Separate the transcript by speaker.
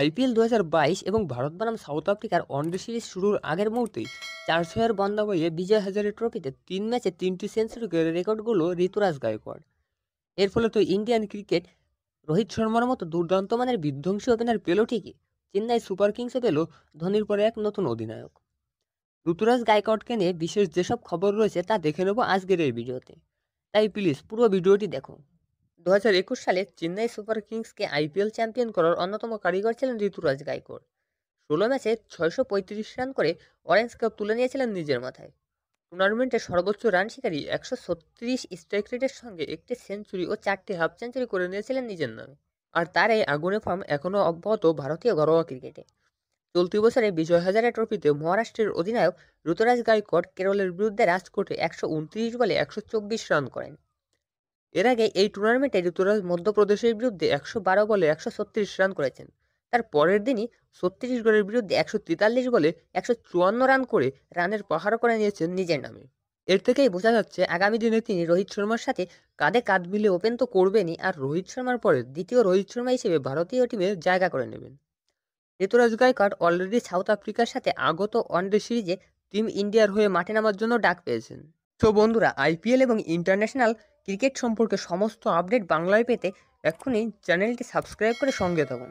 Speaker 1: IPL দু এবং ভারত বনাম সাউথ আফ্রিকার ওয়ানডে সিরিজ শুরুর আগের মুহূর্তেই চারশো এর বন্ধ হয়ে বিজয় হাজারে ট্রফিতে তিন ম্যাচে তিনটি সেঞ্চুরিকে রেকর্ড গড়ল ঋতুরাজ গায়কোয়াড় এর ফলে তো ইন্ডিয়ান ক্রিকেট রোহিত শর্মার মতো দুর্দান্ত মানের বিধ্বংসী ওপেনার পেল ঠিকই চেন্নাই সুপার কিংসে পেল ধোনির পরে এক নতুন অধিনায়ক ঋতুরাজ গায়কোয়াড়কে নিয়ে বিশেষ যেসব খবর রয়েছে তা দেখে নেব আজকের এই ভিডিওতে তাই প্লিজ পুরো ভিডিওটি দেখো দু সালে চেন্নাই সুপার কিংসকে আইপিএল চ্যাম্পিয়ন করার অন্যতম কারিগর ছিলেন ঋতুরাজ গায়কোর ষোলো ম্যাচে ছয়শো পঁয়ত্রিশ রান করে অরেঞ্জ কাপ তুলে নিয়েছিলেন নিজের মাথায় টুর্নামেন্টে সর্বোচ্চ রান শিকারী একশো ছত্রিশ স্ট্রাইক রেটের সঙ্গে একটি সেঞ্চুরি ও চারটি হাফ সেঞ্চুরি করে নিয়েছিলেন নিজের নামে আর তার এই আগুনে ফর্ম এখনও অব্যাহত ভারতীয় ঘরোয়া ক্রিকেটে চলতি বছরে বিজয় হাজারে ট্রফিতে মহারাষ্ট্রের অধিনায়ক ঋতুরাজ গাইকট কেরলের বিরুদ্ধে রাজকোটে একশো উনত্রিশ বলে একশো চব্বিশ রান করেন এর আগে এই টুর্নামেন্টে ঋতুরাজ মধ্যপ্রদেশের বিরুদ্ধে একশো বারো বলে একশো ছত্রিশ রান করেছেন তার পরের দিনই ছত্রিশ গড়ের বিরুদ্ধে একশো তেতাল্লিশ বলে একশো চুয়ান্ন রান করে রানের পাহাড় করে নিয়েছেন নিজের নামে এর থেকেই বোঝা যাচ্ছে আগামী দিনে তিনি রোহিত শর্মার সাথে কাঁধে কাঁধ মিলে ওপেন তো করবেনই আর রোহিত শর্মার পরে দ্বিতীয় রোহিত শর্মা হিসেবে ভারতীয় টিমে জায়গা করে নেবেন ঋতুরাজ গায়কট অলরেডি সাউথ আফ্রিকার সাথে আগত ওয়ানডে সিরিজে টিম ইন্ডিয়ার হয়ে মাঠে নামার জন্য ডাক পেয়েছেন তো বন্ধুরা আইপিএল এবং ইন্টারন্যাশনাল ক্রিকেট সম্পর্কে সমস্ত আপডেট বাংলায় পেতে এক্ষুনি চ্যানেলটি সাবস্ক্রাইব করে সঙ্গে থাকুন